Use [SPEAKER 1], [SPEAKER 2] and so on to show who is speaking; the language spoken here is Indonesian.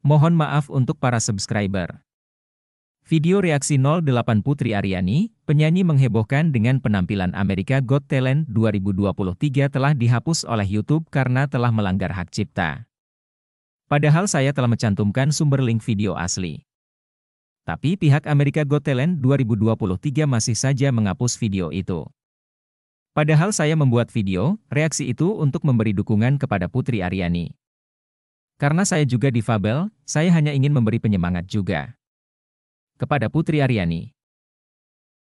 [SPEAKER 1] Mohon maaf untuk para subscriber. Video reaksi 08 Putri Aryani, penyanyi menghebohkan dengan penampilan Amerika Got Talent 2023 telah dihapus oleh YouTube karena telah melanggar hak cipta. Padahal saya telah mencantumkan sumber link video asli. Tapi pihak Amerika Got Talent 2023 masih saja menghapus video itu. Padahal saya membuat video, reaksi itu untuk memberi dukungan kepada Putri Aryani. Karena saya juga difabel, saya hanya ingin memberi penyemangat juga. Kepada Putri Aryani.